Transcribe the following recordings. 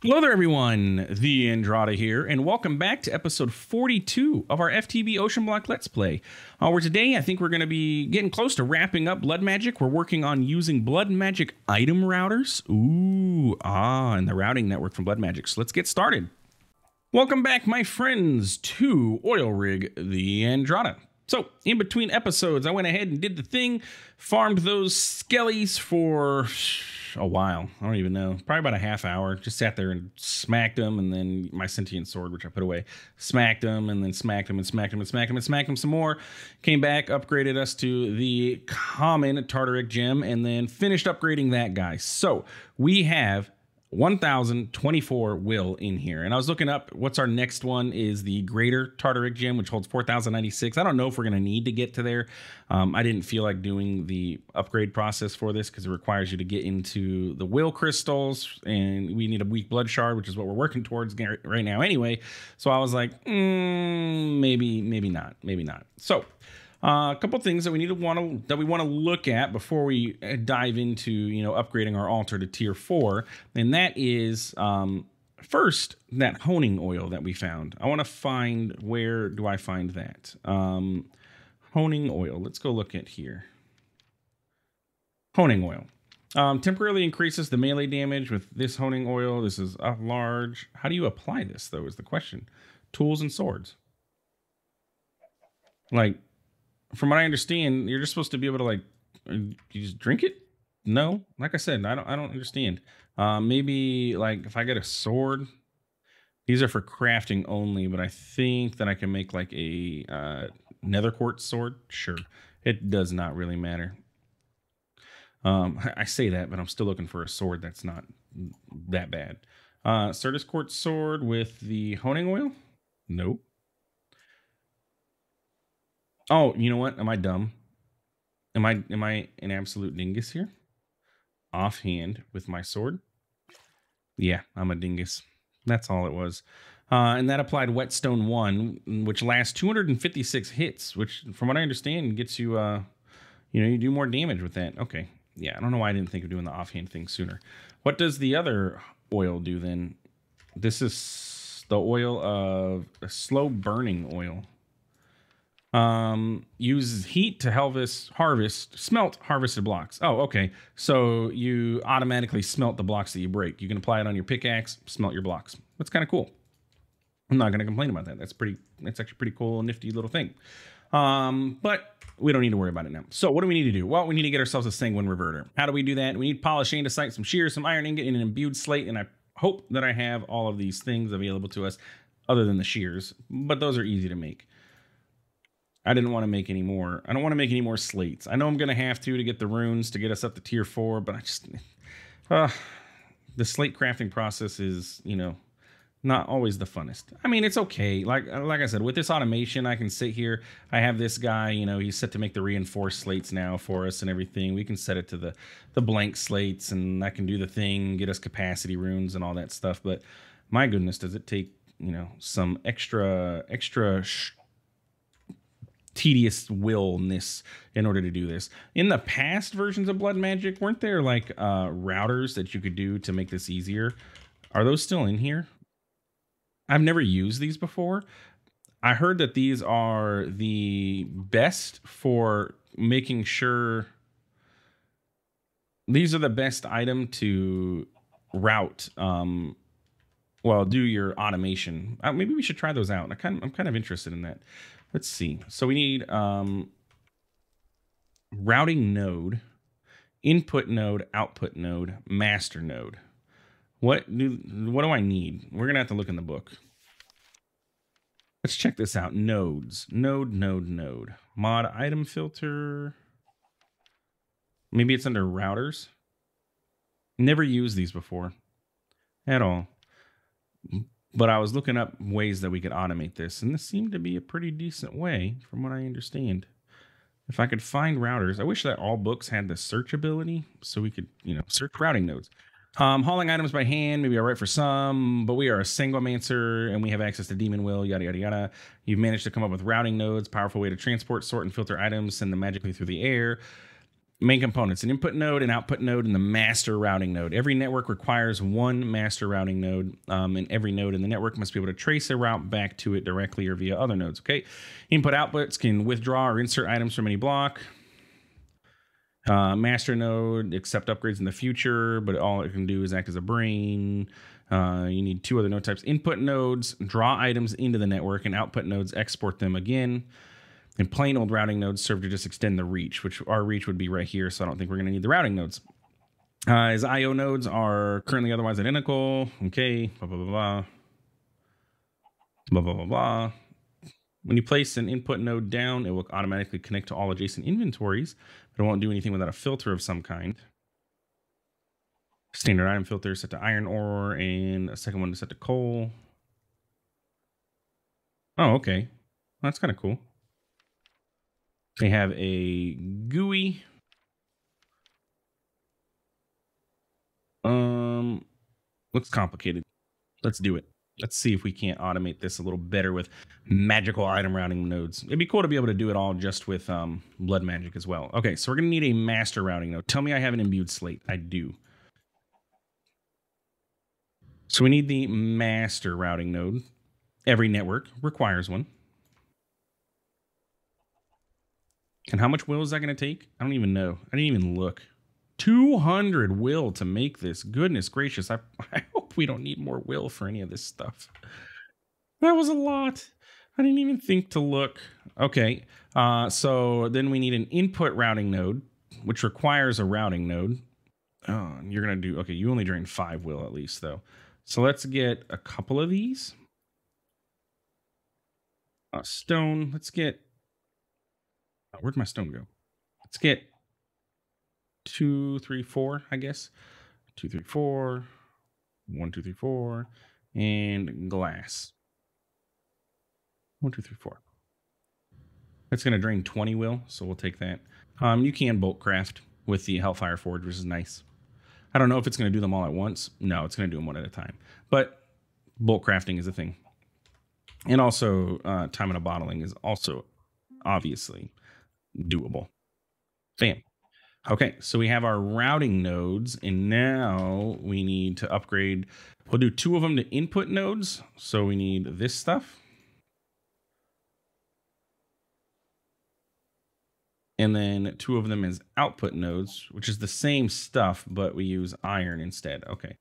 Hello there, everyone. The Andrada here, and welcome back to episode 42 of our FTB Ocean Block Let's Play. Uh, where today, I think we're going to be getting close to wrapping up Blood Magic. We're working on using Blood Magic item routers. Ooh, ah, and the routing network from Blood Magic. So let's get started. Welcome back, my friends, to Oil Rig the Andrada. So, in between episodes, I went ahead and did the thing, farmed those skellies for a while. I don't even know. Probably about a half hour. Just sat there and smacked them, and then my sentient sword, which I put away, smacked them, and then smacked them, and smacked them, and smacked them, and smacked them some more. Came back, upgraded us to the common Tartaric gem, and then finished upgrading that guy. So, we have 1024 will in here. And I was looking up what's our next one is the Greater Tartaric Gym, which holds 4096. I don't know if we're going to need to get to there. Um, I didn't feel like doing the upgrade process for this because it requires you to get into the will crystals and we need a weak blood shard, which is what we're working towards right now anyway. So I was like, mm, maybe, maybe not, maybe not. So uh, a couple things that we need to want to that we want to look at before we uh, dive into you know upgrading our altar to tier four, and that is um, first that honing oil that we found. I want to find where do I find that um, honing oil? Let's go look at here. Honing oil. Um, temporarily increases the melee damage with this honing oil. This is a large. How do you apply this though? Is the question. Tools and swords. Like from what I understand, you're just supposed to be able to like, you just drink it. No, like I said, I don't, I don't understand. Uh, maybe like if I get a sword, these are for crafting only, but I think that I can make like a uh, nether quartz sword. Sure, it does not really matter. Um, I say that, but I'm still looking for a sword that's not that bad. Uh, Certus quartz sword with the honing oil? Nope. Oh, you know what? Am I dumb? Am I am I an absolute dingus here? Offhand with my sword? Yeah, I'm a dingus. That's all it was. Uh, and that applied Whetstone 1, which lasts 256 hits, which, from what I understand, gets you, uh, you know, you do more damage with that. Okay. Yeah, I don't know why I didn't think of doing the offhand thing sooner. What does the other oil do then? This is the oil of slow burning oil um, use heat to harvest, harvest, smelt harvested blocks. Oh, okay. So you automatically smelt the blocks that you break. You can apply it on your pickaxe, smelt your blocks. That's kind of cool. I'm not going to complain about that. That's pretty, that's actually pretty cool, nifty little thing. Um, but we don't need to worry about it now. So what do we need to do? Well, we need to get ourselves a sanguine reverter. How do we do that? We need polished andesite, some shears, some iron ingot, and an imbued slate. And I hope that I have all of these things available to us other than the shears, but those are easy to make. I didn't want to make any more. I don't want to make any more slates. I know I'm going to have to to get the runes to get us up to tier four, but I just, uh, the slate crafting process is, you know, not always the funnest. I mean, it's okay. Like uh, like I said, with this automation, I can sit here. I have this guy, you know, he's set to make the reinforced slates now for us and everything. We can set it to the the blank slates and I can do the thing, get us capacity runes and all that stuff, but my goodness, does it take, you know, some extra extra tedious willness in order to do this. In the past versions of Blood Magic, weren't there like uh, routers that you could do to make this easier? Are those still in here? I've never used these before. I heard that these are the best for making sure these are the best item to route um, well do your automation uh, maybe we should try those out I kind, of, I'm kind of interested in that Let's see. So we need um, routing node, input node, output node, master node. What do, what do I need? We're going to have to look in the book. Let's check this out. Nodes, node, node, node. Mod item filter. Maybe it's under routers. Never used these before at all. But I was looking up ways that we could automate this, and this seemed to be a pretty decent way from what I understand. If I could find routers, I wish that all books had the search ability so we could, you know, search routing nodes. Um, hauling items by hand maybe I all right for some, but we are a Sangomancer and we have access to Demon Will, yada, yada, yada. You've managed to come up with routing nodes, powerful way to transport, sort, and filter items, send them magically through the air main components an input node an output node and the master routing node every network requires one master routing node um, and every node in the network must be able to trace a route back to it directly or via other nodes okay input outputs can withdraw or insert items from any block uh, master node accept upgrades in the future but all it can do is act as a brain uh, you need two other node types input nodes draw items into the network and output nodes export them again and plain old routing nodes serve to just extend the reach, which our reach would be right here. So I don't think we're going to need the routing nodes. Uh, IO nodes are currently otherwise identical. Okay, blah, blah, blah, blah. Blah, blah, blah, blah. When you place an input node down, it will automatically connect to all adjacent inventories, but it won't do anything without a filter of some kind. Standard item filter set to iron ore and a second one set to coal. Oh, okay. That's kind of cool. They have a GUI. Um, looks complicated. Let's do it. Let's see if we can't automate this a little better with magical item routing nodes. It'd be cool to be able to do it all just with um, blood magic as well. Okay, so we're gonna need a master routing node. Tell me I have an imbued slate. I do. So we need the master routing node. Every network requires one. And how much will is that going to take? I don't even know. I didn't even look. 200 will to make this. Goodness gracious. I, I hope we don't need more will for any of this stuff. That was a lot. I didn't even think to look. Okay. Uh, so then we need an input routing node, which requires a routing node. Oh, you're going to do, okay, you only drain five will at least though. So let's get a couple of these. A stone. Let's get uh, where'd my stone go? Let's get two, three, four, I guess. Two, three, four. One, two, three, four. And glass. One, two, three, four. That's going to drain 20 will, so we'll take that. Um, you can bolt craft with the Hellfire Forge, which is nice. I don't know if it's going to do them all at once. No, it's going to do them one at a time. But bolt crafting is a thing. And also, uh, time and a bottling is also obviously doable. Bam. Okay, so we have our routing nodes, and now we need to upgrade. We'll do two of them to input nodes. So we need this stuff. And then two of them is output nodes, which is the same stuff, but we use iron instead. Okay,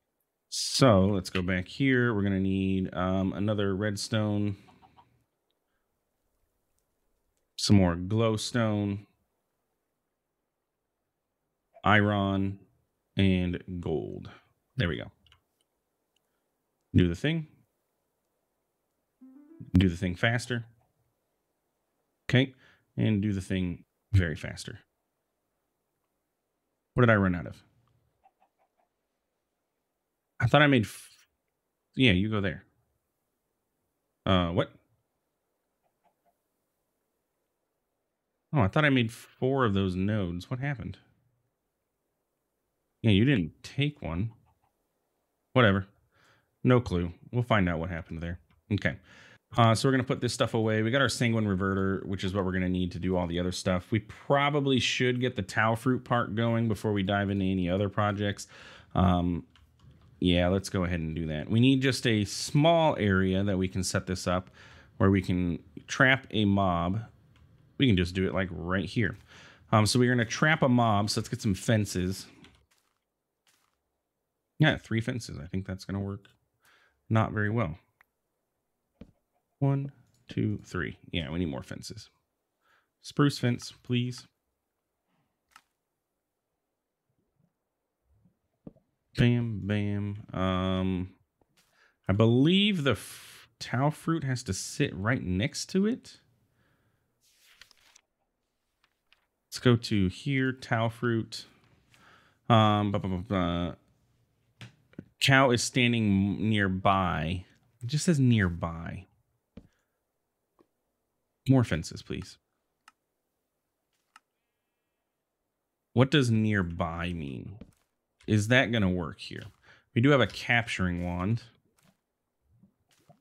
so let's go back here. We're gonna need um, another redstone some more glowstone, iron, and gold. There we go. Do the thing. Do the thing faster. Okay. And do the thing very faster. What did I run out of? I thought I made. yeah, you go there. Uh, what? Oh, I thought I made four of those nodes. What happened? Yeah, you didn't take one. Whatever. No clue. We'll find out what happened there. Okay. Uh, so we're going to put this stuff away. We got our sanguine reverter, which is what we're going to need to do all the other stuff. We probably should get the tau fruit part going before we dive into any other projects. Um, yeah, let's go ahead and do that. We need just a small area that we can set this up where we can trap a mob we can just do it like right here. Um, so we're going to trap a mob. So let's get some fences. Yeah, three fences. I think that's going to work not very well. One, two, three. Yeah, we need more fences. Spruce fence, please. Bam, bam. Um, I believe the tau fruit has to sit right next to it. Let's go to here, Tau Fruit. Um, blah, blah, blah, Chow is standing nearby. It just says nearby. More fences, please. What does nearby mean? Is that going to work here? We do have a capturing wand. Do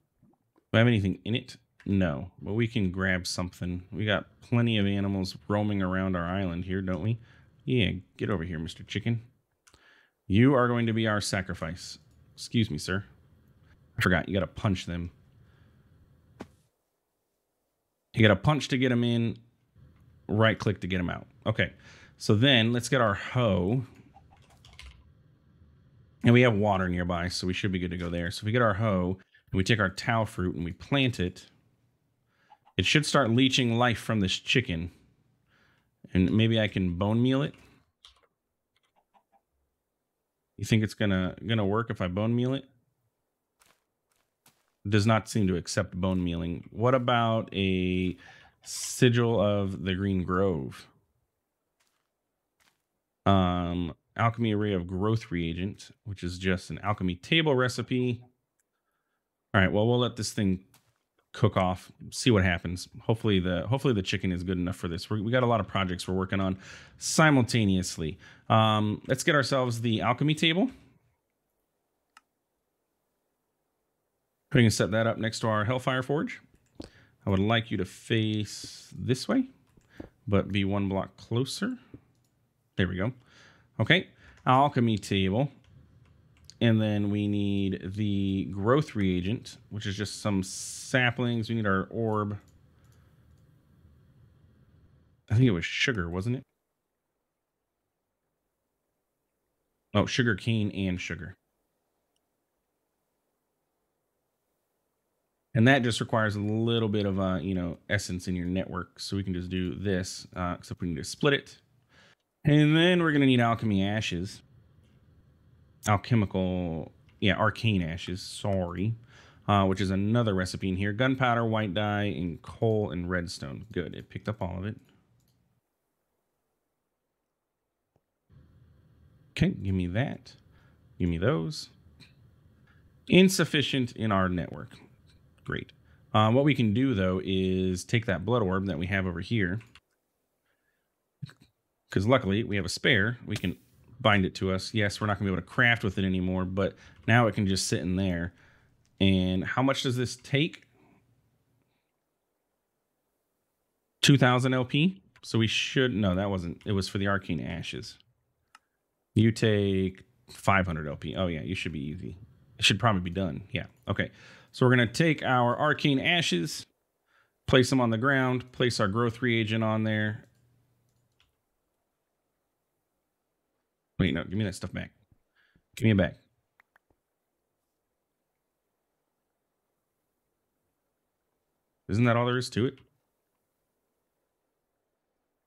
I have anything in it? No, but we can grab something. We got plenty of animals roaming around our island here, don't we? Yeah, get over here, Mr. Chicken. You are going to be our sacrifice. Excuse me, sir. I forgot, you got to punch them. You got to punch to get them in, right click to get them out. Okay, so then let's get our hoe. And we have water nearby, so we should be good to go there. So if we get our hoe and we take our tau fruit and we plant it, it should start leeching life from this chicken. And maybe I can bone meal it. You think it's gonna gonna work if I bone meal it? Does not seem to accept bone mealing. What about a sigil of the Green Grove? Um, alchemy array of growth reagent, which is just an alchemy table recipe. All right, well, we'll let this thing cook off see what happens hopefully the hopefully the chicken is good enough for this we we got a lot of projects we're working on simultaneously um, let's get ourselves the alchemy table we can set that up next to our hellfire forge i would like you to face this way but be one block closer there we go okay alchemy table and then we need the growth reagent, which is just some saplings. We need our orb. I think it was sugar, wasn't it? Oh, sugar cane and sugar. And that just requires a little bit of, uh, you know, essence in your network. So we can just do this, uh, except we need to split it. And then we're going to need alchemy ashes alchemical, yeah, arcane ashes, sorry, uh, which is another recipe in here. Gunpowder, white dye, and coal and redstone. Good, it picked up all of it. Okay, give me that. Give me those. Insufficient in our network. Great. Uh, what we can do, though, is take that blood orb that we have over here. Because luckily, we have a spare. We can bind it to us. Yes, we're not going to be able to craft with it anymore, but now it can just sit in there. And how much does this take? 2000 LP. So we should, no, that wasn't, it was for the Arcane Ashes. You take 500 LP. Oh, yeah, you should be easy. It should probably be done. Yeah. Okay. So we're going to take our Arcane Ashes, place them on the ground, place our growth reagent on there, Wait, no, give me that stuff back. Give me it back. Isn't that all there is to it?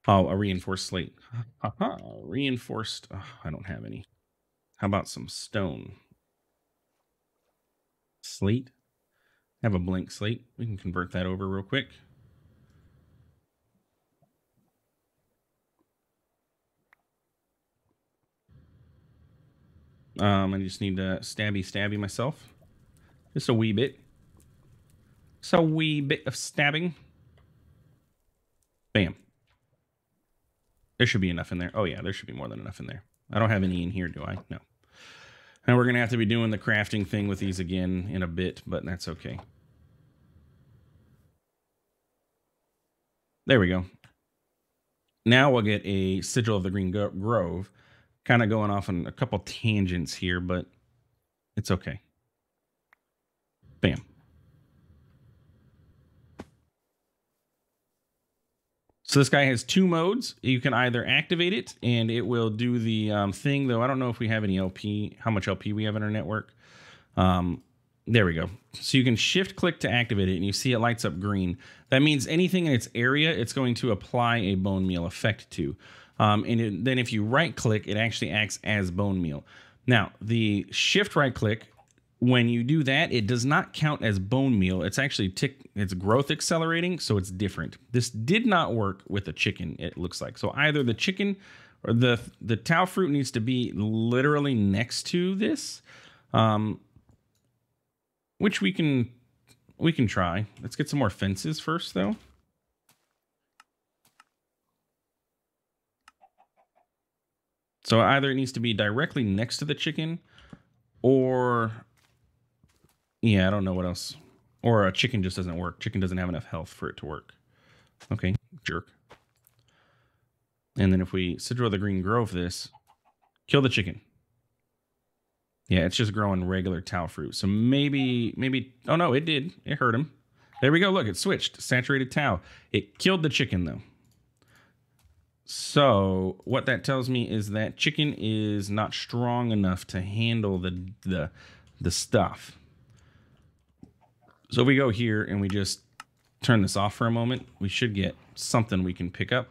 Oh, a reinforced slate. -huh. Reinforced. Oh, I don't have any. How about some stone? Slate. I have a blank slate. We can convert that over real quick. Um, I just need to stabby stabby myself. Just a wee bit. Just a wee bit of stabbing. Bam. There should be enough in there. Oh yeah, there should be more than enough in there. I don't have any in here, do I? No. And we're going to have to be doing the crafting thing with these again in a bit, but that's okay. There we go. Now we'll get a Sigil of the Green Grove kind of going off on a couple tangents here, but it's okay. Bam. So this guy has two modes. You can either activate it and it will do the um, thing, though I don't know if we have any LP, how much LP we have in our network. Um, there we go. So you can shift click to activate it and you see it lights up green. That means anything in its area, it's going to apply a bone meal effect to. Um, and it, then if you right click, it actually acts as bone meal. Now, the shift right click, when you do that, it does not count as bone meal. It's actually tick, it's growth accelerating, so it's different. This did not work with the chicken, it looks like. So either the chicken or the the tau fruit needs to be literally next to this. Um, which we can we can try. Let's get some more fences first though. So either it needs to be directly next to the chicken or yeah, I don't know what else. Or a chicken just doesn't work. Chicken doesn't have enough health for it to work. Okay, jerk. And then if we Sidra the Green Grove this, kill the chicken. Yeah, it's just growing regular tau fruit. So maybe, maybe, oh no, it did. It hurt him. There we go. Look, it switched. Saturated tau. It killed the chicken though. So what that tells me is that chicken is not strong enough to handle the the the stuff. So if we go here and we just turn this off for a moment, we should get something we can pick up.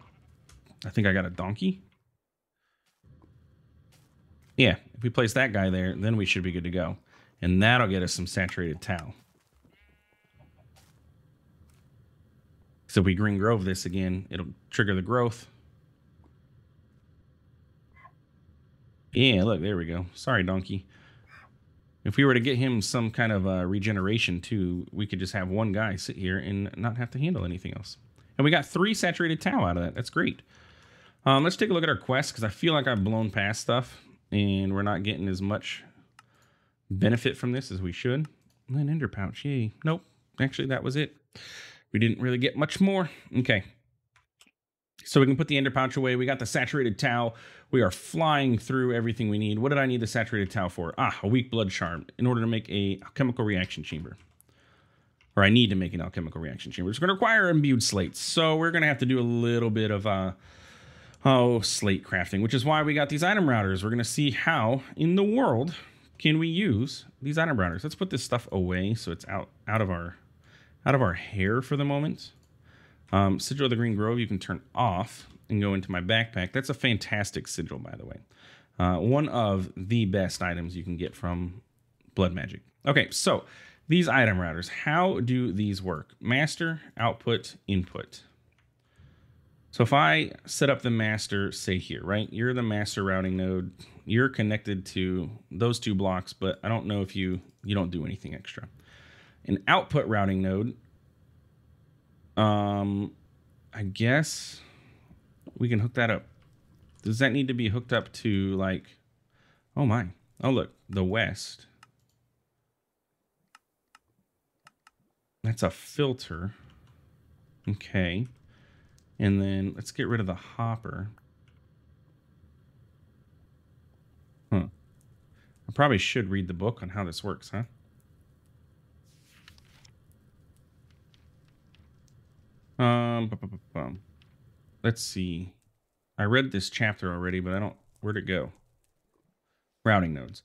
I think I got a donkey. Yeah, if we place that guy there, then we should be good to go. And that'll get us some saturated towel. So if we green grove this again, it'll trigger the growth. Yeah, look, there we go. Sorry, donkey. If we were to get him some kind of uh, regeneration too, we could just have one guy sit here and not have to handle anything else. And we got three saturated tau out of that. That's great. Um, let's take a look at our quest because I feel like I've blown past stuff and we're not getting as much benefit from this as we should. An ender pouch, yay. Nope, actually that was it. We didn't really get much more. Okay, so we can put the ender pouch away. We got the saturated towel. We are flying through everything we need. What did I need the saturated towel for? Ah, a weak blood charm in order to make a chemical reaction chamber. Or I need to make an alchemical reaction chamber. It's going to require imbued slates. So we're going to have to do a little bit of, uh, oh, slate crafting, which is why we got these item routers. We're going to see how in the world can we use these item routers. Let's put this stuff away so it's out, out of our out of our hair for the moment. Um, sigil of the Green Grove you can turn off and go into my backpack. That's a fantastic sigil, by the way. Uh, one of the best items you can get from Blood Magic. Okay, so these item routers, how do these work? Master, output, input. So if I set up the master, say here, right? You're the master routing node. You're connected to those two blocks, but I don't know if you, you don't do anything extra. An output routing node um, I guess we can hook that up. Does that need to be hooked up to like, oh my, oh look, the west. That's a filter. Okay. And then let's get rid of the hopper. Huh. I probably should read the book on how this works, huh? Um, let's see. I read this chapter already, but I don't. Where'd it go? Routing nodes.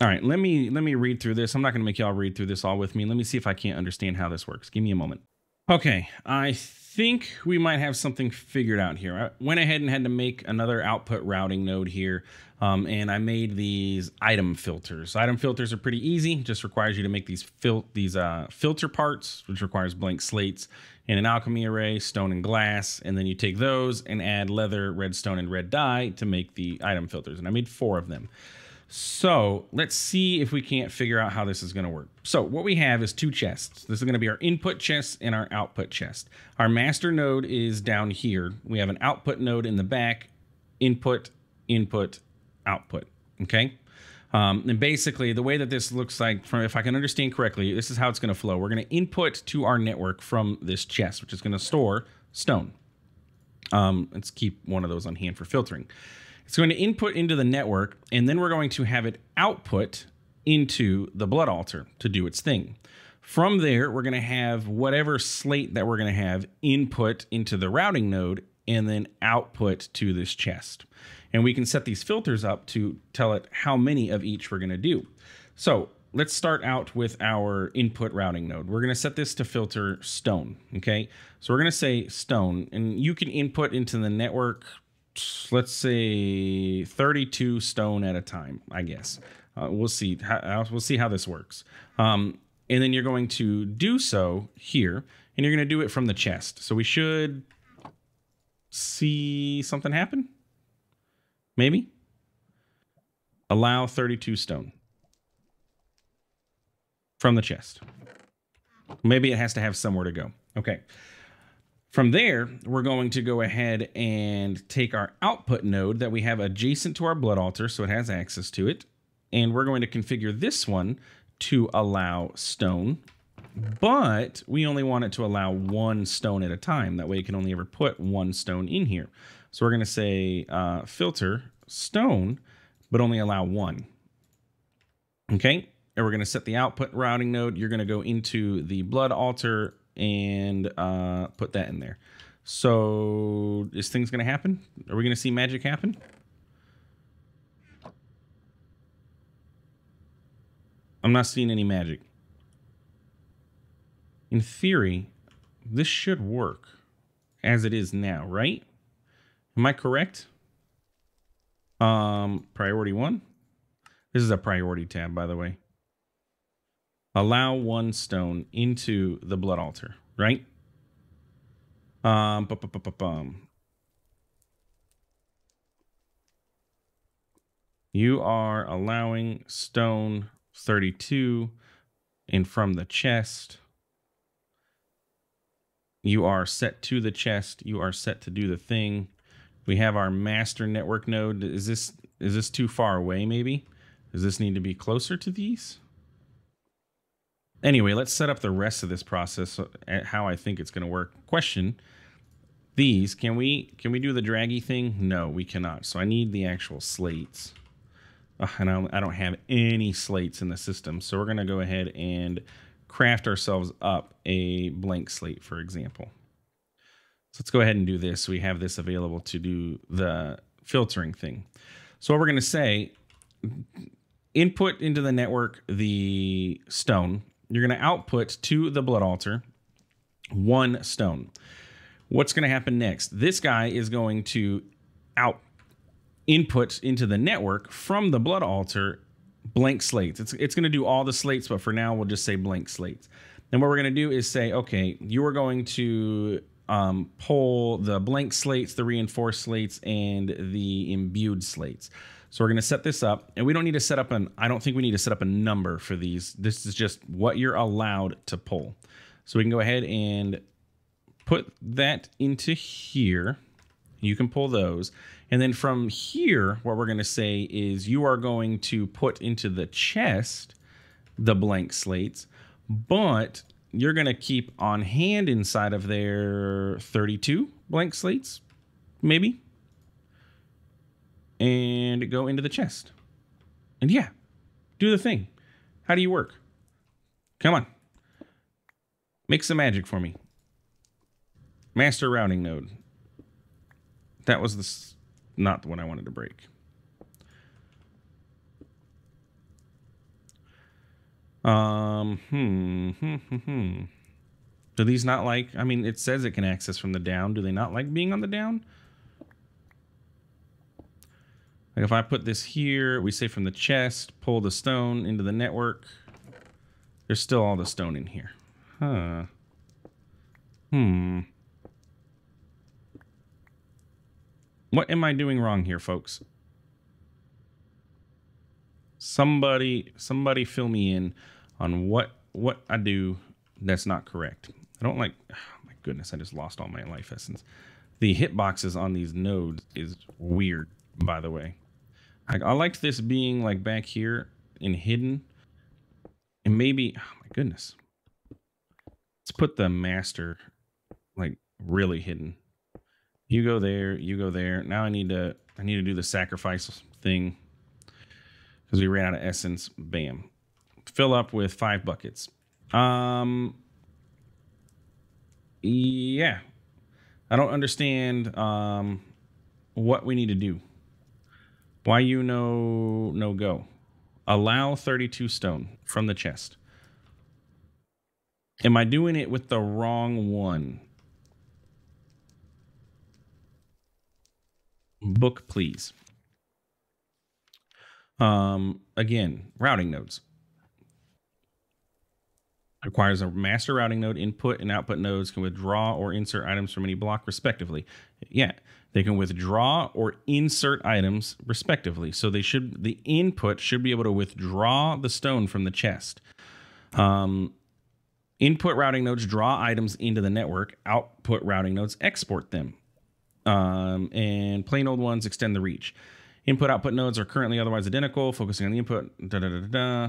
All right, let me let me read through this. I'm not going to make y'all read through this all with me. Let me see if I can't understand how this works. Give me a moment. Okay, I think we might have something figured out here. I went ahead and had to make another output routing node here, um, and I made these item filters. Item filters are pretty easy; just requires you to make these fil these uh, filter parts, which requires blank slates in an alchemy array, stone and glass, and then you take those and add leather, redstone, and red dye to make the item filters. And I made four of them. So let's see if we can't figure out how this is going to work. So what we have is two chests. This is going to be our input chest and our output chest. Our master node is down here. We have an output node in the back, input, input, output. Okay. Um, and basically the way that this looks like, from, if I can understand correctly, this is how it's going to flow. We're going to input to our network from this chest, which is going to store stone. Um, let's keep one of those on hand for filtering. It's going to input into the network, and then we're going to have it output into the blood altar to do its thing. From there, we're going to have whatever slate that we're going to have input into the routing node and then output to this chest. And we can set these filters up to tell it how many of each we're going to do. So let's start out with our input routing node. We're going to set this to filter stone. Okay. So we're going to say stone and you can input into the network let's say 32 stone at a time, I guess. Uh, we'll see how uh, we'll see how this works. Um, and then you're going to do so here, and you're going to do it from the chest. So we should see something happen. Maybe allow 32 stone from the chest. Maybe it has to have somewhere to go. Okay. From there, we're going to go ahead and take our output node that we have adjacent to our blood altar, so it has access to it. And we're going to configure this one to allow stone, but we only want it to allow one stone at a time. That way it can only ever put one stone in here. So we're going to say uh, filter stone, but only allow one. Okay, and we're going to set the output routing node. You're going to go into the blood altar and uh, put that in there. So is things going to happen? Are we going to see magic happen? I'm not seeing any magic. In theory, this should work as it is now, right? Am I correct? Um, priority one. This is a priority tab, by the way allow one stone into the blood altar, right? Um, bu- bu- bu- bu- bum. You are allowing stone 32 in from the chest. You are set to the chest. You are set to do the thing. We have our master network node. Is this is this too far away maybe? Does this need to be closer to these? Anyway, let's set up the rest of this process, uh, how I think it's going to work. Question, these, can we, can we do the draggy thing? No, we cannot. So I need the actual slates. Uh, and I don't have any slates in the system. So we're going to go ahead and craft ourselves up a blank slate, for example. So let's go ahead and do this. We have this available to do the filtering thing. So what we're going to say, input into the network the stone you're going to output to the blood altar one stone. What's going to happen next? This guy is going to out input into the network from the blood altar blank slates. It's, it's going to do all the slates, but for now we'll just say blank slates. And what we're going to do is say, okay, you are going to um, pull the blank slates, the reinforced slates, and the imbued slates. So we're going to set this up and we don't need to set up an, I don't think we need to set up a number for these. This is just what you're allowed to pull. So we can go ahead and put that into here. You can pull those. And then from here, what we're going to say is you are going to put into the chest the blank slates, but you're going to keep on hand inside of there 32 blank slates, maybe and go into the chest. And yeah, do the thing. How do you work? Come on. Make some magic for me. Master routing node. That was the not the one I wanted to break. Um, hmm, hmm, hmm, hmm. Do these not like, I mean, it says it can access from the down. Do they not like being on the down? Like if I put this here, we say from the chest, pull the stone into the network. There's still all the stone in here. Huh. Hmm. What am I doing wrong here, folks? Somebody, somebody fill me in on what what I do that's not correct. I don't like, oh my goodness, I just lost all my life essence. The hitboxes on these nodes is weird, by the way. I, I liked this being like back here and hidden. And maybe, oh my goodness. Let's put the master like really hidden. You go there, you go there. Now I need to, I need to do the sacrifice thing because we ran out of essence. Bam. Fill up with five buckets. Um, yeah. I don't understand um, what we need to do. Why you no no go? Allow 32 stone from the chest. Am I doing it with the wrong one? Book, please. Um, again, routing nodes. Requires a master routing node input and output nodes can withdraw or insert items from any block respectively. Yeah, they can withdraw or insert items respectively. So they should the input should be able to withdraw the stone from the chest. Um, input routing nodes draw items into the network. Output routing nodes export them. Um, and plain old ones extend the reach. Input output nodes are currently otherwise identical, focusing on the input. Da, da, da,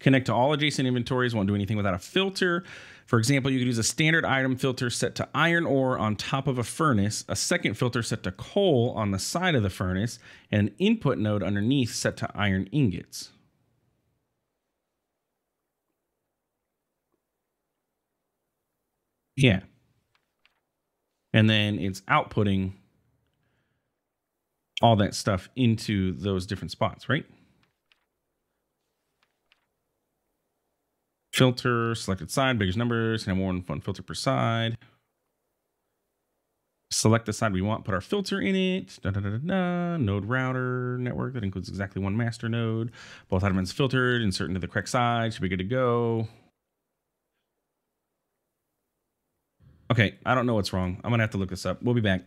connect to all adjacent inventories, won't do anything without a filter. For example, you could use a standard item filter set to iron ore on top of a furnace, a second filter set to coal on the side of the furnace, and an input node underneath set to iron ingots. Yeah. And then it's outputting all that stuff into those different spots, right? filter, selected side, biggest numbers, and have more than one filter per side. Select the side we want, put our filter in it. Da, da, da, node router network that includes exactly one master node. Both elements filtered, insert into the correct side, should be good to go. Okay, I don't know what's wrong. I'm gonna have to look this up. We'll be back.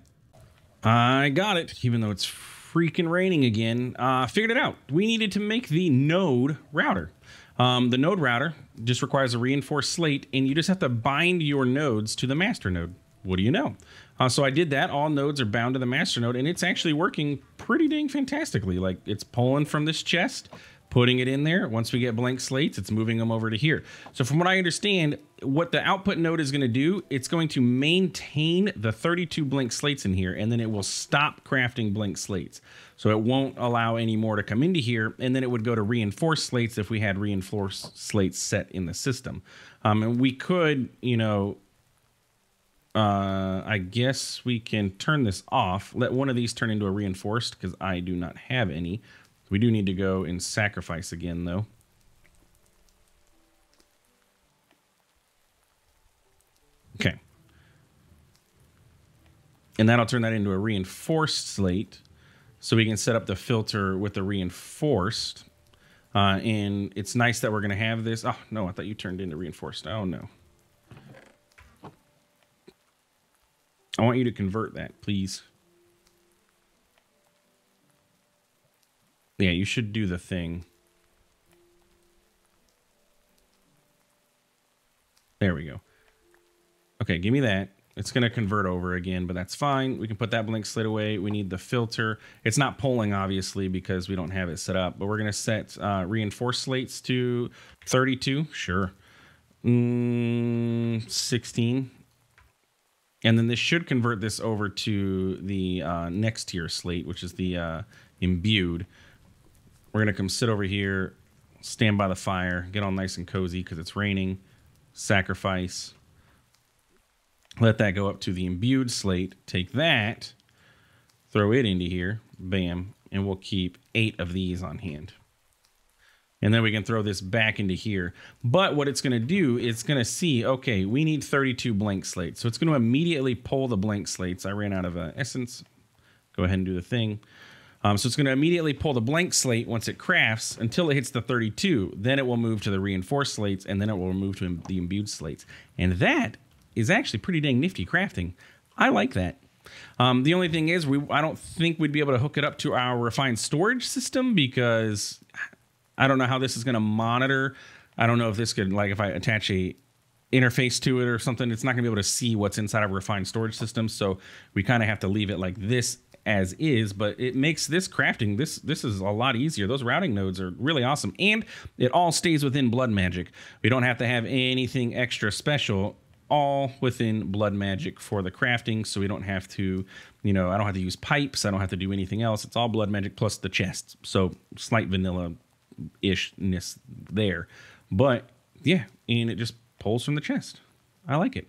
I got it, even though it's freaking raining again. Uh, figured it out. We needed to make the node router. Um, the node router just requires a reinforced slate, and you just have to bind your nodes to the master node. What do you know? Uh, so I did that. All nodes are bound to the master node, and it's actually working pretty dang fantastically. Like, it's pulling from this chest putting it in there. Once we get blank slates, it's moving them over to here. So from what I understand, what the output node is going to do, it's going to maintain the 32 blank slates in here, and then it will stop crafting blank slates. So it won't allow any more to come into here, and then it would go to reinforce slates if we had reinforced slates set in the system. Um, and we could, you know, uh, I guess we can turn this off. Let one of these turn into a reinforced because I do not have any. We do need to go and sacrifice again, though. Okay. And that'll turn that into a reinforced slate. So we can set up the filter with the reinforced. Uh, and it's nice that we're going to have this. Oh, no, I thought you turned into reinforced. Oh, no. I want you to convert that, please. Yeah, you should do the thing. There we go. Okay, give me that. It's going to convert over again, but that's fine. We can put that blank slate away. We need the filter. It's not polling, obviously, because we don't have it set up, but we're going to set uh, reinforced slates to 32. Sure. Mm, 16. And then this should convert this over to the uh, next tier slate, which is the uh, imbued. We're gonna come sit over here, stand by the fire, get all nice and cozy because it's raining. Sacrifice. Let that go up to the imbued slate. Take that, throw it into here, bam, and we'll keep eight of these on hand. And then we can throw this back into here. But what it's going to do, it's going to see, okay, we need 32 blank slates. So it's going to immediately pull the blank slates. I ran out of uh, essence. Go ahead and do the thing. Um, so it's going to immediately pull the blank slate once it crafts until it hits the 32. Then it will move to the reinforced slates, and then it will move to the imbued slates. And that is actually pretty dang nifty crafting. I like that. Um, the only thing is, we I don't think we'd be able to hook it up to our refined storage system because I don't know how this is going to monitor. I don't know if this could like if I attach a interface to it or something. It's not going to be able to see what's inside of refined storage system. So we kind of have to leave it like this as is, but it makes this crafting this this is a lot easier. Those routing nodes are really awesome, and it all stays within Blood Magic. We don't have to have anything extra special. All within Blood Magic for the crafting, so we don't have to, you know, I don't have to use pipes. I don't have to do anything else. It's all Blood Magic plus the chests. So slight vanilla ishness there, but yeah, and it just pulls from the chest. I like it.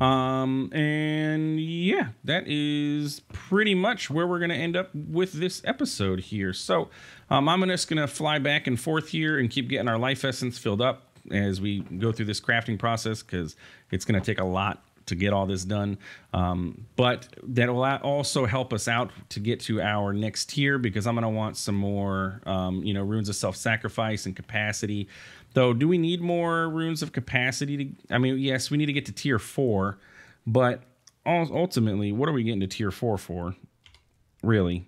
Um, and yeah, that is pretty much where we're going to end up with this episode here. So um, I'm just going to fly back and forth here and keep getting our life essence filled up as we go through this crafting process because it's going to take a lot to get all this done. Um, but that will also help us out to get to our next tier because I'm going to want some more, um, you know, runes of self sacrifice and capacity Though, do we need more runes of capacity? To, I mean, yes, we need to get to tier four, but ultimately, what are we getting to tier four for? Really,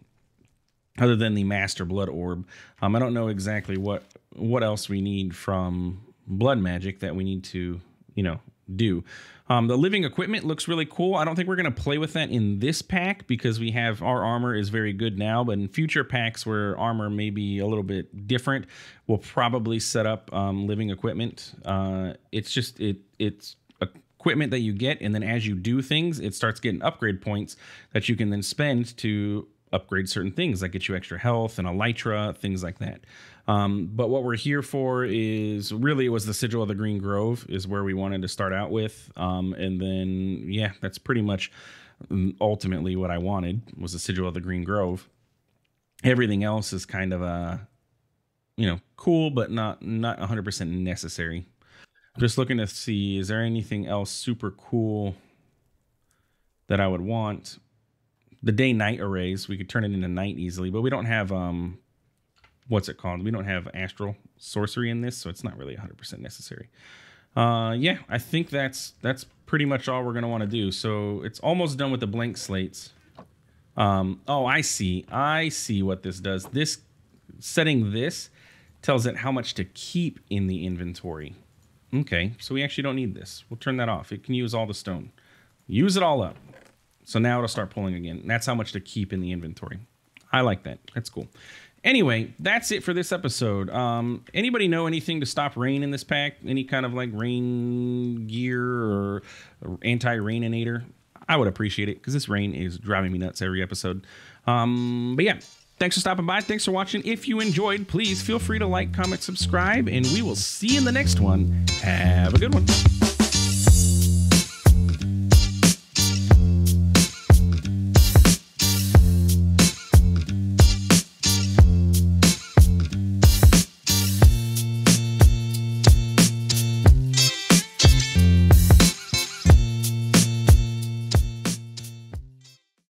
other than the master blood orb, um, I don't know exactly what what else we need from blood magic that we need to, you know, do. Um, the living equipment looks really cool. I don't think we're going to play with that in this pack because we have our armor is very good now, but in future packs where armor may be a little bit different, we'll probably set up um, living equipment. Uh, it's just, it it's equipment that you get, and then as you do things, it starts getting upgrade points that you can then spend to upgrade certain things that get you extra health and elytra, things like that. Um, but what we're here for is really it was the sigil of the Green Grove is where we wanted to start out with, um, and then yeah, that's pretty much mm, ultimately what I wanted was the sigil of the Green Grove. Everything else is kind of a you know cool, but not not 100% necessary. I'm just looking to see is there anything else super cool that I would want. The day night arrays we could turn it into night easily, but we don't have um what's it called? We don't have astral sorcery in this, so it's not really 100% necessary. Uh, yeah, I think that's that's pretty much all we're going to want to do. So it's almost done with the blank slates. Um, oh, I see. I see what this does. This setting this tells it how much to keep in the inventory. Okay, so we actually don't need this. We'll turn that off. It can use all the stone. Use it all up. So now it'll start pulling again. that's how much to keep in the inventory. I like that. That's cool. Anyway, that's it for this episode. Um, anybody know anything to stop rain in this pack? Any kind of like rain gear or anti-raininator? I would appreciate it because this rain is driving me nuts every episode. Um, but yeah, thanks for stopping by. Thanks for watching. If you enjoyed, please feel free to like, comment, subscribe, and we will see you in the next one. Have a good one.